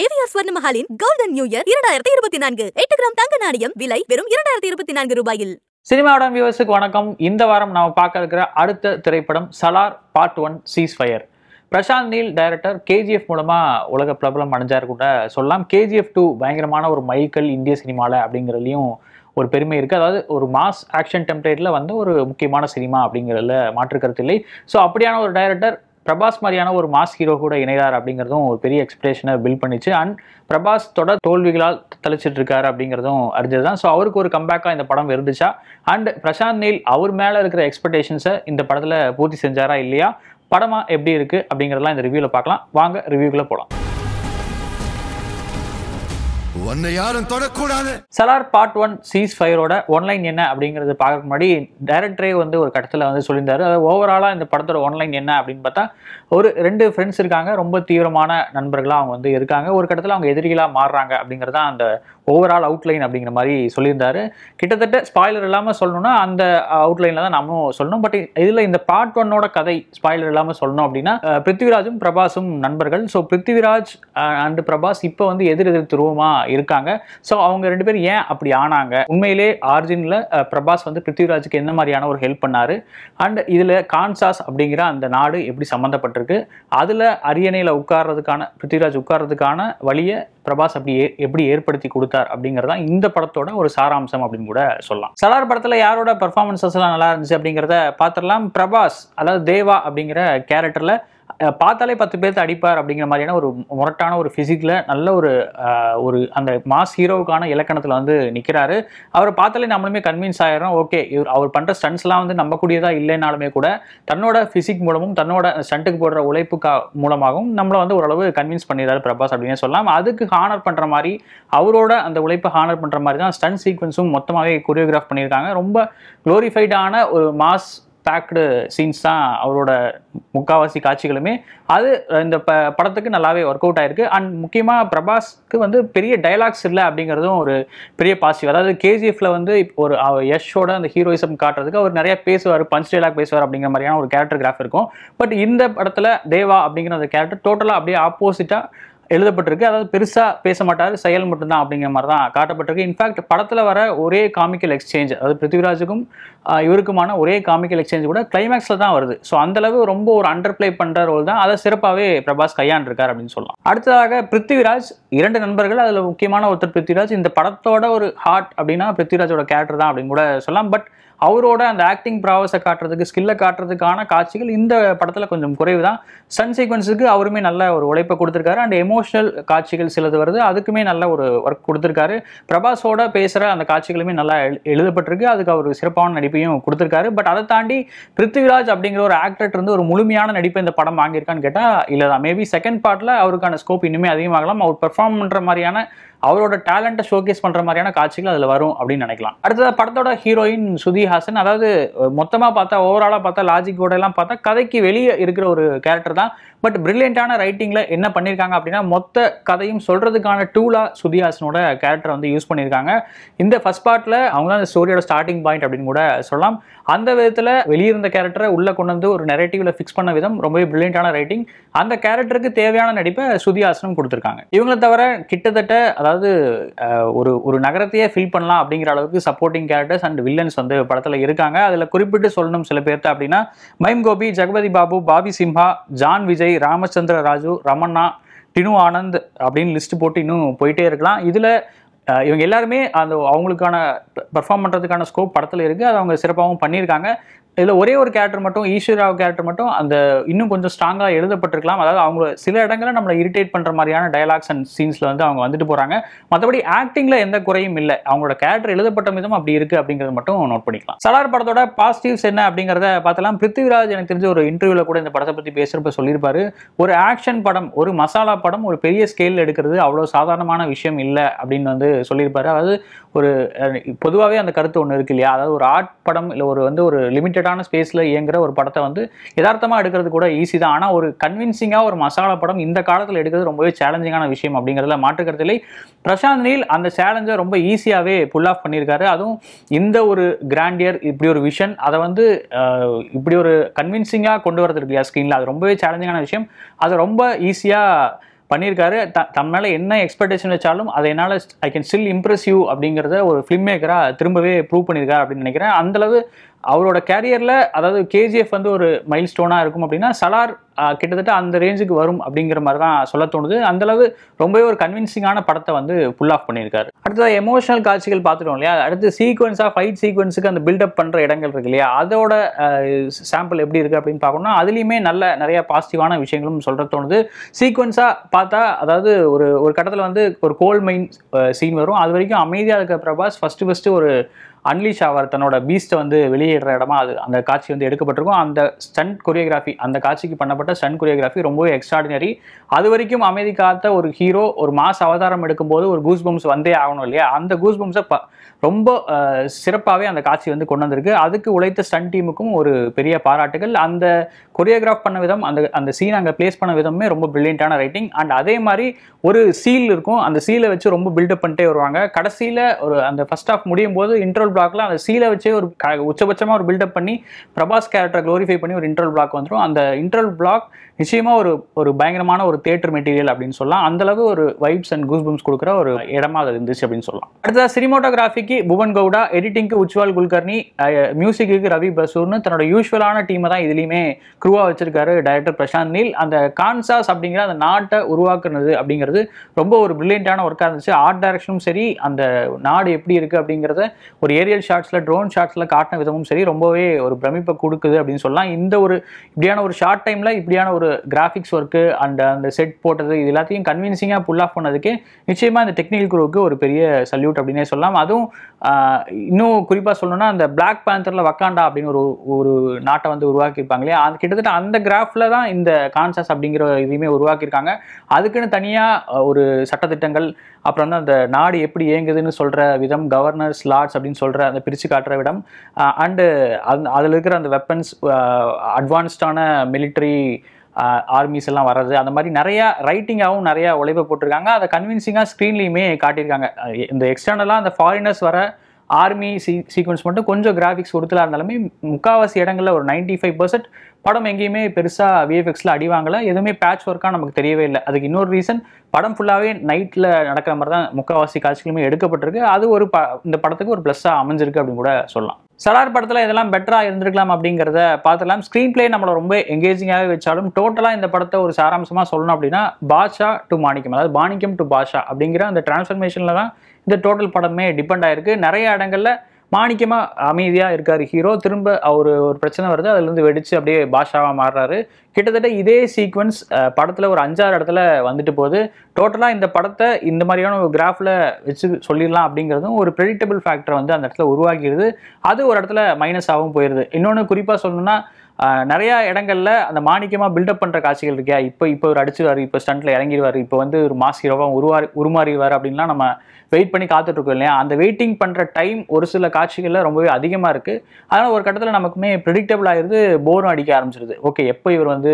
AVR Swarna மஹாலின் golden new year இரண்டாயிரத்தி இருபத்தி நான்கு எட்டு கிராம் தங்க நாணயம் விலை வெறும் இரண்டாயிரத்தி இருபத்தி நான்கு ரூபாயில் சினிமாவுடன் வியூவர்ஸுக்கு வணக்கம் இந்த வாரம் நாம் பார்க்க இருக்கிற அடுத்த திரைப்படம் Salaar part one cease fire Prashanth Neel director KGF மூலமாக உலக பிரபலம் அடைஞ்சார் கூட சொல்லலாம் கேஜிஎஃப் டூ பயங்கரமான ஒரு மைல்கல் இந்திய சினிமாவில் அப்படிங்கிறதுலையும் ஒரு பெருமை இருக்குது அதாவது ஒரு மாஸ் ஆக்ஷன் டெம்ப்ளேட்டில் வந்து ஒரு முக்கியமான சினிமா அப்படிங்கிறதுல மாற்றுக்கருத்து இல்லை ஸோ அப்படியான ஒரு டைரக்டர் பிரபாஸ் மாதிரியான ஒரு மாஸ் ஹீரோ கூட இணைகிறார் அப்படிங்கிறதும் ஒரு பெரிய எக்ஸ்பெக்டேஷனை பில்ட் பண்ணிச்சு அண்ட் பிரபாஸ் தொடர் தோல்விகளால் தளிச்சிட்டு இருக்காரு அப்படிங்கிறதும் அறிஞ்சது தான் ஸோ அவருக்கு ஒரு கம்பேக்காக இந்த படம் இருந்துச்சா அண்ட் பிரசாந்த் நீல் அவர் மேலே இருக்கிற எக்ஸ்பெக்டேஷன்ஸை இந்த படத்தில் பூர்த்தி செஞ்சாரா இல்லையா படமாக எப்படி இருக்குது அப்படிங்கிறதெல்லாம் இந்த ரிவ்யூவில் பார்க்கலாம் வாங்க ரிவ்யூக்குள்ளே போகலாம் உன்னை யாரும் தொடக்கூடாது சலார் பார்ட் ஒன் சீஸ் ஃபயரோட ஒன்லைன் என்ன அப்படிங்கிறது பார்க்க முன்னாடி டேரக்டரே வந்து ஒரு கட்டத்தில் வந்து சொல்லியிருந்தாரு அதாவது ஓவராலாக இந்த படத்தோட ஒன்லைன் என்ன அப்படின்னு பார்த்தா ஒரு ரெண்டு ஃப்ரெண்ட்ஸ் இருக்காங்க ரொம்ப தீவிரமான நண்பர்களாக அவங்க வந்து இருக்காங்க ஒரு கட்டத்தில் அவங்க எதிரிகளாக மாறுறாங்க தான் அந்த ஓவரால் அவுட்லைன் அப்படிங்கிற மாதிரி சொல்லியிருந்தாரு கிட்டத்தட்ட ஸ்பாய்லர் இல்லாமல் சொல்லணும்னா அந்த அவுட்லைனில் தான் நாமும் சொல்லணும் பட் இதில் இந்த பார்ட் ஒன்னோட கதை ஸ்பாய்லர் இல்லாமல் சொல்லணும் அப்படின்னா பிருத்திவிராஜும் பிரபாஸும் நண்பர்கள் ஸோ பிருத்திவிராஜ் அண்டு பிரபாஸ் இப்போ வந்து எதிர் எதிர் துருவமாக இருக்காங்க ஸோ அவங்க ரெண்டு பேரும் ஏன் அப்படி ஆனாங்க உண்மையிலே ஆர்ஜினில் பிரபாஸ் வந்து பிருத்திவிராஜுக்கு என்ன மாதிரியான ஒரு ஹெல்ப் பண்ணார் அண்ட் இதில் கான்சாஸ் அப்படிங்கிற அந்த நாடு எப்படி சம்மந்தப்பட்டிருக்கு அதில் அரியணையில் உட்கார்றதுக்கான பிருத்திவிராஜ் உட்கார்றதுக்கான வழியை பிரபாஸ் அப்படி எப்படி ஏற்படுத்தி கொடுத்தார் அப்படிங்கிறதா இந்த படத்தோட ஒரு சாராம்சம் அப்படின்னு கூட சொல்லலாம் சலார் படத்தில் யாரோட பர்ஃபார்மன்ஸஸ்லாம் நல்லா இருந்துச்சு அப்படிங்கிறத பார்த்துடலாம் பிரபாஸ் அதாவது தேவா அப்படிங்கிற கேரக்டரில் பார்த்தாலே பத்து பேர்த்து அடிப்பார் அப்படிங்கிற மாதிரியான ஒரு முரட்டான ஒரு ஃபிசிக்கில் நல்ல ஒரு ஒரு அந்த மாஸ் ஹீரோவுக்கான இலக்கணத்தில் வந்து நிற்கிறாரு அவரை பார்த்தாலே நம்மளுமே கன்வின்ஸ் ஆகிடும் ஓகே இவர் அவர் பண்ணுற ஸ்டண்ட்ஸ்லாம் வந்து நம்பக்கூடியதாக இல்லைனாலுமே கூட தன்னோட ஃபிசிக் மூலமும் தன்னோட ஸ்டண்ட்டுக்கு போடுற உழைப்புக்கா மூலமாகவும் நம்மளை வந்து ஓரளவு கன்வின்ஸ் பண்ணிடுறாரு பிரபாஸ் அப்படின்னு சொல்லலாம் அதுக்கு ஹானர் பண்ணுற மாதிரி அவரோட அந்த உழைப்பை ஹானர் பண்ணுற மாதிரி தான் ஸ்டண்ட் சீக்வன்ஸும் மொத்தமாகவே கொரியோகிராஃப் பண்ணியிருக்காங்க ரொம்ப க்ளோரிஃபைடான ஒரு மாஸ் பேக்டு சீன்ஸ் தான் அவரோட முக்காவாசி காட்சிகளுமே அது இந்த ப படத்துக்கு நல்லாவே ஒர்க் அவுட் ஆயிருக்கு அண்ட் முக்கியமாக பிரபாஸ்க்கு வந்து பெரிய டைலாக்ஸ் இல்லை அப்படிங்கிறதும் ஒரு பெரிய பாசிட்டிவ் அதாவது கேஜிஎஃப்ல வந்து ஒரு யஷோட அந்த ஹீரோயிசம் காட்டுறதுக்கு அவர் நிறைய பேசுவார் பஞ்ச் டைலாக் பேசுவார் அப்படிங்கிற மாதிரியான ஒரு கேரக்டர் கிராஃப் இருக்கும் பட் இந்த படத்தில் தேவா அப்படிங்கிற அந்த கேரக்டர் டோட்டலாக அப்படியே ஆப்போசிட்டாக எழுதப்பட்டிருக்கு அதாவது பெருசாக பேச மாட்டார் செயல் மட்டும்தான் அப்படிங்கிற மாதிரி தான் காட்டப்பட்டிருக்கு இன்ஃபேக்ட் படத்தில் வர ஒரே காமிக்கல் எக்ஸ்சேஞ்ச் அதாவது பிருத்விராஜுக்கும் இவருக்குமான ஒரே காமிக்கல் எக்ஸ்சேஞ்ச் கூட கிளைமேக்ஸில் தான் வருது ஸோ அந்தளவு ரொம்ப ஒரு அண்டர் பிளே பண்ணுற ரோல் தான் அதை சிறப்பாகவே பிரபாஸ் கையாண்டிருக்கார் அப்படின்னு சொல்லலாம் அடுத்ததாக பிருத்விராஜ் இரண்டு நண்பர்கள் அதில் முக்கியமான ஒருத்தர் பிருத்விராஜ் இந்த படத்தோட ஒரு ஹார்ட் அப்படின்னா பிருத்விராஜோட கேரக்டர் தான் அப்படின்னு கூட சொல்லலாம் பட் அவரோட அந்த ஆக்டிங் ப்ராவஸை காட்டுறதுக்கு ஸ்கில்லை காட்டுறதுக்கான காட்சிகள் இந்த படத்தில் கொஞ்சம் குறைவு தான் சன் சீக்வன்ஸுக்கு அவருமே நல்ல ஒரு உழைப்பை கொடுத்துருக்காரு அண்ட் எமோஷனல் காட்சிகள் சிலது வருது அதுக்குமே நல்ல ஒரு ஒர்க் கொடுத்துருக்காரு பிரபாஸோட பேசுகிற அந்த காட்சிகளுமே நல்லா எழுதப்பட்டிருக்கு அதுக்கு அவர் சிறப்பான நடிப்பையும் கொடுத்துருக்காரு பட் அதை தாண்டி பிருத்திவிராஜ் அப்படிங்கிற ஒரு ஆக்டர் இருந்து ஒரு முழுமையான நடிப்பை இந்த படம் வாங்கியிருக்கான்னு கேட்டால் இல்லை தான் மேபி செகண்ட் பார்ட்டில் அவருக்கான ஸ்கோப் இன்னுமே அதிகமாகலாம் அவர் பெர்ஃபார்ம் பண்ணுற மாதிரியான அவரோட டேலண்ட்டை ஷோகேஸ் பண்ணுற மாதிரியான காட்சிகள் அதில் வரும் அப்படின்னு நினைக்கலாம் அடுத்தது படத்தோட ஹீரோயின் சுதி ஹாசன் அதாவது மொத்தமாக பார்த்தா ஓவராலாக பார்த்தா லாஜிக்கோட எல்லாம் பார்த்தா கதைக்கு வெளியே இருக்கிற ஒரு கேரக்டர் தான் பட் பிரில்லியண்டான ரைட்டிங்கில் என்ன பண்ணியிருக்காங்க அப்படின்னா மொத்த கதையும் சொல்கிறதுக்கான டூலாக சுதி ஹாசனோட கேரக்டரை வந்து யூஸ் பண்ணியிருக்காங்க இந்த ஃபஸ்ட் பார்ட்டில் அவங்க தான் ஸ்டோரியோட ஸ்டார்டிங் பாயிண்ட் அப்படின்னு கூட சொல்லலாம் அந்த விதத்தில் வெளியிருந்த கேரக்டரை உள்ளே கொண்டு வந்து ஒரு நெரேட்டிவில் ஃபிக்ஸ் பண்ண விதம் ரொம்பவே பிரில்லியண்டான ரைட்டிங் அந்த கேரக்டருக்கு தேவையான நடிப்பை சுதிஹாசனம் கொடுத்துருக்காங்க இவங்களை தவிர கிட்டத்தட்ட அதாவது ஒரு ஒரு நகரத்தையே ஃபில் பண்ணலாம் அப்படிங்கிற அளவுக்கு சப்போர்ட்டிங் கேரக்டர்ஸ் அண்ட் வில்லன்ஸ் வந்து படத்தில் இருக்காங்க அதில் குறிப்பிட்டு சொல்லணும் சில பேர்த்த அப்படின்னா மைம் கோபி ஜெகபதி பாபு பாபி சிம்ஹா ஜான் விஜய் ராமச்சந்திர ராஜு ரமண்ணா டினு ஆனந்த் அப்படின்னு லிஸ்ட் போட்டு இன்னும் போயிட்டே இருக்கலாம் இதில் இவங்க எல்லாருமே அந்த அவங்களுக்கான பர்ஃபார்ம் பண்ணுறதுக்கான ஸ்கோப் படத்தில் இருக்குது அது அவங்க சிறப்பாகவும் பண்ணியிருக்காங்க இதில் ஒரே ஒரு கேரக்டர் மட்டும் ஈஸ்வராவ் கேரக்டர் மட்டும் அந்த இன்னும் கொஞ்சம் ஸ்ட்ராங்காக எழுதப்பட்டிருக்கலாம் அதாவது அவங்க சில இடங்களில் நம்மளை இரிட்டேட் பண்ணுற மாதிரியான டயலாக்ஸ் அண்ட் சீன்ஸில் வந்து அவங்க வந்துட்டு போகிறாங்க மற்றபடி ஆக்டிங்கில் எந்த குறையும் இல்லை அவங்களோட கேரக்டர் எழுதப்பட்ட விதம் அப்படி இருக்குது அப்படிங்கிறது மட்டும் நோட் பண்ணிக்கலாம் சலார் படத்தோட பாசிட்டிவ்ஸ் என்ன அப்படிங்கிறத பார்த்தலாம் பிருத்திவிராஜ் எனக்கு தெரிஞ்ச ஒரு இன்டர்வியூவில் கூட இந்த படத்தை பற்றி பேசுகிறப்ப சொல்லியிருப்பார் ஒரு ஆக்ஷன் படம் ஒரு மசாலா படம் ஒரு பெரிய ஸ்கேலில் எடுக்கிறது அவ்வளோ சாதாரணமான விஷயம் இல்லை அப்படின்னு வந்து சொல்லியிருப்பார் அதாவது ஒரு பொதுவாகவே அந்த கருத்து ஒன்று இருக்கு இல்லையா அதாவது ஒரு ஆர்ட் படம் இல்லை ஒரு வந்து ஒரு லிமிட்டட் லிமிட்டடான ஸ்பேஸில் இயங்குகிற ஒரு படத்தை வந்து யதார்த்தமாக எடுக்கிறது கூட ஈஸி தான் ஆனால் ஒரு கன்வின்சிங்காக ஒரு மசாலா படம் இந்த காலத்தில் எடுக்கிறது ரொம்பவே சேலஞ்சிங்கான விஷயம் அப்படிங்கிறதுல மாற்றுக்கிறதுலே பிரசாந்த் நீல் அந்த சேலஞ்சை ரொம்ப ஈஸியாகவே புல் ஆஃப் பண்ணியிருக்காரு அதுவும் இந்த ஒரு கிராண்டியர் இப்படி ஒரு விஷன் அதை வந்து இப்படி ஒரு கன்வின்சிங்காக கொண்டு வரது இருக்கு ஸ்க்ரீனில் அது ரொம்பவே சேலஞ்சிங்கான விஷயம் அதை ரொம்ப ஈஸியாக பண்ணியிருக்காரு த தம் மேலே என்ன எக்ஸ்பெக்டேஷன் வச்சாலும் அதை என்னால் ஐ கேன் ஸ்டில் இம்ப்ரெஸ் அப்படிங்கிறத ஒரு ஃபிலிம் மேக்கராக திரும்பவே ப்ரூவ் பண்ணியிருக்காரு அப்படின்னு நினைக்கிறேன் அந்தளவு அவரோட கேரியரில் அதாவது கேஜிஎஃப் வந்து ஒரு மைல் ஸ்டோனாக இருக்கும் அப்படின்னா சலார் கிட்டத்தட்ட அந்த ரேஞ்சுக்கு வரும் அப்படிங்கிற மாதிரி தான் சொல்ல தோணுது அந்தளவு ரொம்பவே ஒரு கன்வின்சிங்கான படத்தை வந்து புல் ஆஃப் பண்ணியிருக்காரு அடுத்தது எமோஷனல் காட்சிகள் பார்த்துட்டோம் இல்லையா அடுத்து சீக்வன்ஸாக ஃபைட் சீக்வன்ஸுக்கு அந்த பில்டப் பண்ணுற இடங்கள் இருக்கு இல்லையா அதோட சாம்பிள் எப்படி இருக்குது அப்படின்னு பார்க்கணும்னா அதுலேயுமே நல்ல நிறைய பாசிட்டிவான விஷயங்களும் சொல்கிற தோணுது சீக்வன்ஸாக பார்த்தா அதாவது ஒரு ஒரு கட்டத்தில் வந்து ஒரு கோல் மைன் சீன் வரும் அது வரைக்கும் அமைதியாக இருக்க பிரபாஸ் ஃபஸ்ட்டு ஃபஸ்ட்டு ஒரு அன்லீஷ் ஆவார் தன்னோட பீஸ்ட்டை வந்து வெளியே வெளியிடுற இடமா அது அந்த காட்சி வந்து எடுக்கப்பட்டிருக்கும் அந்த ஸ்டன்ட் கொரியோகிராஃபி அந்த காட்சிக்கு பண்ணப்பட்ட ஸ்டன்ட் கொரியோகிராஃபி ரொம்பவே எக்ஸ்ட்ராடினரி அது வரைக்கும் அமைதி காத்த ஒரு ஹீரோ ஒரு மாஸ் அவதாரம் எடுக்கும்போது ஒரு கூஸ் பம்ஸ் வந்தே ஆகணும் இல்லையா அந்த கூஸ் பம்ஸை ரொம்ப சிறப்பாகவே அந்த காட்சி வந்து கொண்டு வந்திருக்கு அதுக்கு உழைத்த ஸ்டன் டீமுக்கும் ஒரு பெரிய பாராட்டுகள் அந்த கொரியோகிராஃப் பண்ண விதம் அந்த அந்த சீன் அங்கே பிளேஸ் பண்ண விதமே ரொம்ப பிரில்லியண்டான ரைட்டிங் அண்ட் அதே மாதிரி ஒரு சீல் இருக்கும் அந்த சீலை வச்சு ரொம்ப பில்டப் பண்ணிட்டே வருவாங்க கடைசியில் ஒரு அந்த ஃபஸ்ட் ஆஃப் முடியும் போது இன்ட்ரோல் பிளாக்ல அந்த சீலை வச்சே ஒரு உச்சபட்ச அதிகபட்சமாக ஒரு பில்டப் பண்ணி பிரபாஸ் கேரக்டர் க்ளோரிஃபை பண்ணி ஒரு இன்டர்வல் பிளாக் வந்துடும் அந்த இன்டர்வல் பிளாக் நிச்சயமாக ஒரு ஒரு பயங்கரமான ஒரு தேட்டர் மெட்டீரியல் அப்படின்னு சொல்லலாம் அந்தளவு ஒரு வைப்ஸ் அண்ட் கூஸ்பம்ஸ் கொடுக்குற ஒரு இடமா அது இருந்துச்சு அப்படின்னு சொல்லலாம் அடுத்ததாக சினிமோட்டோகிராஃபிக்கு புவன் கவுடா எடிட்டிங்க்கு உச்சுவால் குல்கர்னி மியூசிக்கு ரவி பசூர்னு தன்னோட யூஸ்வலான டீமை தான் இதுலையுமே க்ரூவாக வச்சிருக்காரு டைரக்டர் பிரசாந்த் நீல் அந்த கான்சாஸ் அப்படிங்கிற அந்த நாட்டை உருவாக்குனது அப்படிங்கிறது ரொம்ப ஒரு பிரில்லியண்டான ஒர்க்காக இருந்துச்சு ஆர்ட் டைரக்ஷனும் சரி அந்த நாடு எப்படி இருக்குது அப்படிங்கிறத ஒரு ஏரியல் ஷார்ட்ஸில் ட்ரோன் ஷார்ட்ஸில் காட்டின விதமும் சரி ரொம்பவே ஒரு பிரமிப்பை கொடுக்குது அப்படின்னு சொல்லலாம் இந்த ஒரு இப்படியான ஒரு ஷார்ட் டைமில் இப்படியான ஒரு கிராஃபிக்ஸ் ஒர்க்கு அண்ட் அந்த செட் போட்டது இது எல்லாத்தையும் கன்வின்சிங்காக புல் ஆஃப் பண்ணதுக்கு நிச்சயமாக இந்த டெக்னிக்கல் குரூவுக்கு ஒரு பெரிய சல்யூட் அப்படின்னே சொல்லலாம் அதுவும் இன்னும் குறிப்பாக சொல்லணும்னா அந்த பிளாக் பேந்தரில் வக்காண்டா அப்படின்னு ஒரு ஒரு நாட்டை வந்து உருவாக்கியிருப்பாங்க இல்லையா அது கிட்டத்தட்ட அந்த கிராஃபில் தான் இந்த கான்சஸ் அப்படிங்கிற இதையுமே உருவாக்கியிருக்காங்க அதுக்குன்னு தனியாக ஒரு சட்டத்திட்டங்கள் அப்புறம் வந்து அந்த நாடு எப்படி இயங்குதுன்னு சொல்கிற விதம் கவர்னர்ஸ் லார்ட்ஸ் அப்படின்னு சொல்கிற அந்த பிரித்து காட்டுற விடம் அண்டு அதில் இருக்கிற அந்த வெப்பன்ஸ் அட்வான்ஸ்டான மிலிட்ரி ஆர்மிஸ் எல்லாம் வர்றது அந்த மாதிரி நிறையா ரைட்டிங்காகவும் நிறையா உழைப்பு போட்டிருக்காங்க அதை கன்வின்சிங்காக ஸ்க்ரீன்லேயுமே காட்டியிருக்காங்க இந்த எக்ஸ்டர்னலாக அந்த ஃபாரினர்ஸ் வர ஆர்மி சீ சீக்வன்ஸ் மட்டும் கொஞ்சம் கிராஃபிக்ஸ் கொடுத்துலாம் இருந்தாலுமே முக்காவாசி இடங்களில் ஒரு நைன்டி ஃபைவ் பர்சன்ட் படம் எங்கேயுமே பெருசாக விஎஃப்எக்ஸில் அடி வாங்கலை எதுவுமே பேட்ச் ஒர்க்காக நமக்கு தெரியவே இல்லை அதுக்கு இன்னொரு ரீசன் படம் ஃபுல்லாகவே நைட்டில் நடக்கிற மாதிரி தான் முக்காவாசி காட்சிகளுமே எடுக்கப்பட்டிருக்கு அது ஒரு ப இந்த படத்துக்கு ஒரு ப்ளஸ்ஸாக அமைஞ்சிருக்கு அப்படின்னு கூட சொல்லலாம் சலார் படத்தில் இதெல்லாம் பெட்டராக இருந்திருக்கலாம் அப்படிங்கிறத பார்த்துலாம் ஸ்க்ரீன் பிளே நம்மளை ரொம்ப எங்கேஜிங்காகவே வச்சாலும் டோட்டலாக இந்த படத்தை ஒரு சாராம்சமாக சொல்லணும் அப்படின்னா பாஷா டு மாணிக்கம் அதாவது மாணிக்கம் டு பாஷா அப்படிங்கிற அந்த டிரான்ஸ்ஃபர்மேஷனில் தான் இந்த டோட்டல் படமே டிபெண்ட் ஆயிருக்கு நிறைய இடங்களில் மாணிக்கமாக அமைதியாக இருக்கார் ஹீரோ திரும்ப அவர் ஒரு பிரச்சனை வருது அதுலேருந்து வெடித்து அப்படியே பாஷாவாக மாறுறாரு கிட்டத்தட்ட இதே சீக்வன்ஸ் படத்தில் ஒரு அஞ்சாறு இடத்துல வந்துட்டு போகுது டோட்டலாக இந்த படத்தை இந்த மாதிரியான ஒரு கிராஃபில் வச்சு சொல்லிடலாம் அப்படிங்கிறதும் ஒரு ப்ரெடிக்டபிள் ஃபேக்டர் வந்து அந்த இடத்துல உருவாக்கிடுது அது ஒரு இடத்துல மைனஸாகவும் போயிடுது இன்னொன்று குறிப்பாக சொல்லணும்னா நிறையா இடங்கள்ல அந்த மாணிக்கமா பில்டப் பண்ணுற காட்சிகள் இருக்கியா இப்போ இப்போ ஒரு அடிச்சிருவார் இப்போ ஸ்டண்ட்டில் இறங்கிடுவாரு இப்போ வந்து ஒரு மாஸ் ஹீரோவாக உருவாரி உருமாறிடுவார் அப்படின்லாம் நம்ம வெயிட் பண்ணி காத்துட்ருக்கோம் இல்லையா அந்த வெயிட்டிங் பண்ணுற டைம் ஒரு சில காட்சிகளில் ரொம்பவே அதிகமாக இருக்குது அதனால் ஒரு கட்டத்தில் நமக்குமே ப்ரிடிக்டபிள் ஆகிடுது போரும் அடிக்க ஆரம்பிச்சிருது ஓகே எப்போ இவர் வந்து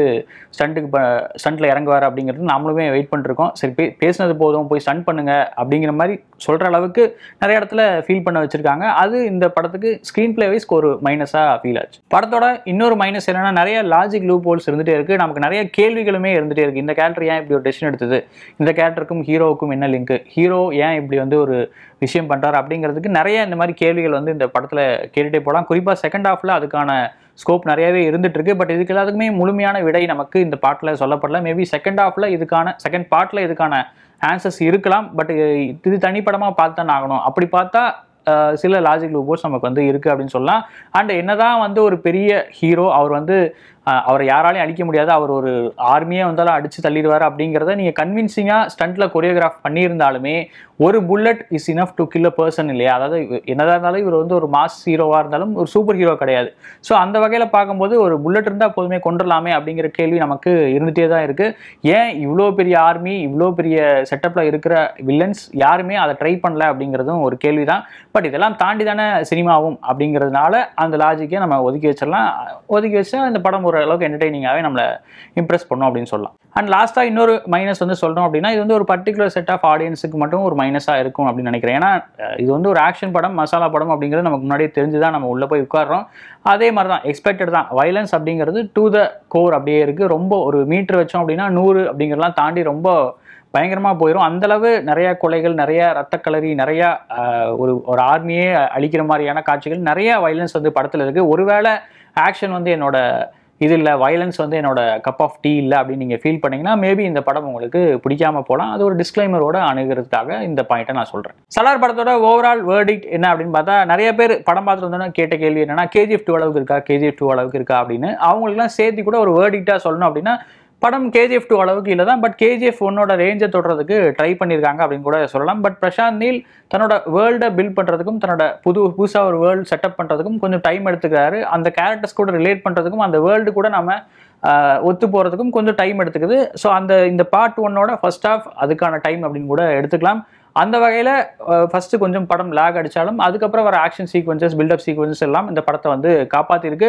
ஸ்டண்ட்டுக்கு ஸ்டண்ட்ல இறங்குவார் அப்படிங்கிறது நாமளுமே வெயிட் பண்ணிருக்கோம் சரி பேசினது போதும் போய் ஸ்டண்ட் பண்ணுங்க அப்படிங்கிற மாதிரி சொல்கிற அளவுக்கு நிறைய இடத்துல ஃபீல் பண்ண வச்சுருக்காங்க அது இந்த படத்துக்கு ஸ்க்ரீன் பிளே வைஸ் ஒரு மைனஸாக ஃபீல் ஆச்சு படத்தோட இன்னொரு மைனஸ் மைனஸ் என்னன்னா நிறைய லாஜிக் லூப் ஹோல்ஸ் இருந்துகிட்டே இருக்குது நமக்கு நிறைய கேள்விகளுமே இருந்துகிட்டே இருக்குது இந்த கேரக்டர் ஏன் இப்படி ஒரு டெசிஷன் எடுத்தது இந்த கேரக்டருக்கும் ஹீரோவுக்கும் என்ன லிங்க் ஹீரோ ஏன் இப்படி வந்து ஒரு விஷயம் பண்ணுறாரு அப்படிங்கிறதுக்கு நிறைய இந்த மாதிரி கேள்விகள் வந்து இந்த படத்தில் கேட்டுகிட்டே போகலாம் குறிப்பாக செகண்ட் ஹாஃபில் அதுக்கான ஸ்கோப் நிறையவே இருந்துட்டுருக்கு பட் இதுக்கு எல்லாத்துக்குமே முழுமையான விடை நமக்கு இந்த பாட்டில் சொல்லப்படல மேபி செகண்ட் ஹாஃபில் இதுக்கான செகண்ட் பார்ட்டில் இதுக்கான ஆன்சர்ஸ் இருக்கலாம் பட் இது தனிப்படமாக பார்த்து தான் ஆகணும் அப்படி பார்த்தா சில லாஜிக் லூப்போஸ் நமக்கு வந்து இருக்குது அப்படின்னு சொல்லலாம் அண்ட் என்னதான் வந்து ஒரு பெரிய ஹீரோ அவர் வந்து அவரை யாராலையும் அழிக்க முடியாது அவர் ஒரு ஆர்மியே வந்தாலும் அடித்து தள்ளிடுவார் அப்படிங்கிறத நீங்கள் கன்வின்சிங்காக ஸ்டண்ட்டில் கொரியோகிராஃப் பண்ணியிருந்தாலுமே ஒரு bullet is enough to kill a person இல்லையா அதாவது என்னதாக இருந்தாலும் இவர் வந்து ஒரு மாஸ் ஹீரோவாக இருந்தாலும் ஒரு சூப்பர் ஹீரோ கிடையாது ஸோ அந்த வகையில் பார்க்கும்போது ஒரு புல்லட் இருந்தால் போதுமே கொண்டுடலாமே அப்படிங்கிற கேள்வி நமக்கு இருந்துகிட்டே தான் இருக்குது ஏன் இவ்வளோ பெரிய ஆர்மி இவ்வளோ பெரிய செட்டப்பில் இருக்கிற வில்லன்ஸ் யாருமே அதை ட்ரை பண்ணல அப்படிங்கிறதும் ஒரு கேள்வி தான் பட் இதெல்லாம் தாண்டி தானே சினிமாவும் அப்படிங்கிறதுனால அந்த லாஜிக்கை நம்ம ஒதுக்கி வச்சிடலாம் ஒதுக்கி வச்சா இந்த படம் ஒரு ஓரளவுக்கு என்டர்டைனிங்காகவே நம்மளை இம்ப்ரெஸ் பண்ணும் அப்படின்னு சொல்லலாம் அண்ட் லாஸ்ட்டாக இன்னொரு மைனஸ் வந்து சொல்லணும் அப்படின்னா இது வந்து ஒரு பர்டிகுலர் செட் ஆஃப் ஆடியன்ஸுக்கு மட்டும் ஒரு மைனஸாக இருக்கும் அப்படின்னு நினைக்கிறேன் ஏன்னா இது வந்து ஒரு ஆக்ஷன் படம் மசாலா படம் அப்படிங்கிறது நமக்கு முன்னாடியே தெரிஞ்சு தான் நம்ம உள்ளே போய் உட்காடுறோம் அதே மாதிரி தான் எக்ஸ்பெக்டட் தான் வைலன்ஸ் அப்படிங்கிறது டூ த கோர் அப்படியே இருக்குது ரொம்ப ஒரு மீட்ரு வச்சோம் அப்படின்னா நூறு அப்படிங்கிறலாம் தாண்டி ரொம்ப பயங்கரமாக போயிடும் அந்தளவு நிறையா கொலைகள் நிறையா ரத்தக்களரி நிறையா ஒரு ஒரு ஆர்மியே அழிக்கிற மாதிரியான காட்சிகள் நிறையா வைலன்ஸ் வந்து படத்தில் இருக்குது ஒருவேளை ஆக்ஷன் வந்து என்னோட இது இல்லை வயலன்ஸ் வந்து என்னோட கப் ஆஃப் டீ இல்லை அப்படின்னு நீங்கள் ஃபீல் பண்ணிங்கன்னா மேபி இந்த படம் உங்களுக்கு பிடிக்காமல் போகலாம் அது ஒரு டிஸ்க்ளைமரோட அணுகிறதுக்காக இந்த பாயிண்ட்டை நான் சொல்கிறேன் சலார் படத்தோட ஓவரால் வேர்டிக் என்ன அப்படின்னு பார்த்தா நிறைய பேர் படம் பார்த்துட்டு வந்தோன்னா கேட்ட கேள்வி என்னென்னா கேஜிஎஃப் டூ அளவுக்கு இருக்கா கேஜிஎஃப் டூ அளவுக்கு இருக்கா அப்படின்னு அவங்களுக்குலாம் சேர்த்து கூட ஒரு வேர்டிக்டாக சொல்லணும் அப்படின்னா படம் கேஜிஎஃப் டூ அளவுக்கு இல்லை தான் பட் கேஜிஎஃப் ஒன்னோட ரேஞ்சை தொடர்றதுக்கு ட்ரை பண்ணியிருக்காங்க அப்படின்னு கூட சொல்லலாம் பட் பிரசாந்த் நீல் தன்னோட வேர்ல்டை பில்ட் பண்ணுறதுக்கும் தன்னோட புது புதுசாக ஒரு வேர்ல்டு செட்டப் பண்ணுறதுக்கும் கொஞ்சம் டைம் எடுத்துக்கிறாரு அந்த கேரக்டர்ஸ் கூட ரிலேட் பண்ணுறதுக்கும் அந்த வேர்ல்டு கூட நம்ம ஒத்து போகிறதுக்கும் கொஞ்சம் டைம் எடுத்துக்குது ஸோ அந்த இந்த பார்ட் ஒன்னோட ஃபர்ஸ்ட் ஆஃப் அதுக்கான டைம் அப்படின்னு கூட எடுத்துக்கலாம் அந்த வகையில் ஃபஸ்ட்டு கொஞ்சம் படம் லேக் அடித்தாலும் அதுக்கப்புறம் வர ஆக்ஷன் சீக்வன்சஸ் பில்டப் சீக்வன்சஸ் எல்லாம் இந்த படத்தை வந்து காப்பாற்றிருக்கு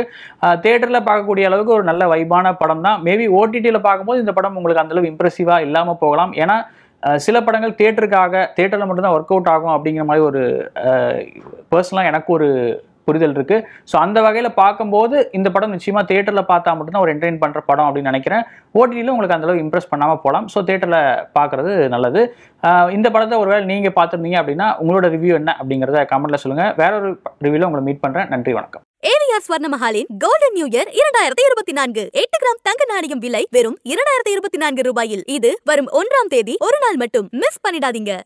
தேட்டரில் பார்க்கக்கூடிய அளவுக்கு ஒரு நல்ல வைபான படம் தான் மேபி ஓடிடியில் பார்க்கும்போது இந்த படம் உங்களுக்கு அந்தளவு இம்ப்ரெசிவாக இல்லாமல் போகலாம் ஏன்னா சில படங்கள் தேட்டருக்காக தேட்டரில் மட்டும்தான் ஒர்க் அவுட் ஆகும் அப்படிங்கிற மாதிரி ஒரு பர்சனலாக எனக்கு ஒரு புரிதல் இருக்குது ஸோ அந்த வகையில் பார்க்கும்போது இந்த படம் நிச்சயமாக தேட்டரில் பார்த்தா மட்டும்தான் ஒரு என்டர்டைன் பண்ணுற படம் அப்படின்னு நினைக்கிறேன் ஓடிடியில் உங்களுக்கு அளவுக்கு இம்ப்ரெஸ் பண்ணாமல் போகலாம் ஸோ தேட்டரில் பார்க்குறது நல்லது இந்த படத்தை ஒருவேளை நீங்கள் பார்த்துருந்தீங்க அப்படின்னா உங்களோட ரிவ்யூ என்ன அப்படிங்கிறத கமெண்ட்டில் சொல்லுங்கள் வேற ஒரு ரிவியூல உங்களை மீட் பண்ணுறேன் நன்றி வணக்கம் ஸ்வர்ண மகாலின் கோல்டன் நியூ இயர் இரண்டாயிரத்தி இருபத்தி நான்கு எட்டு கிராம் தங்க நாணயம் விலை வெறும் இரண்டாயிரத்தி இருபத்தி நான்கு ரூபாயில் இது வரும் ஒன்றாம் தேதி ஒரு நாள் மட்டும் மிஸ் பண்ணிடாதீங்க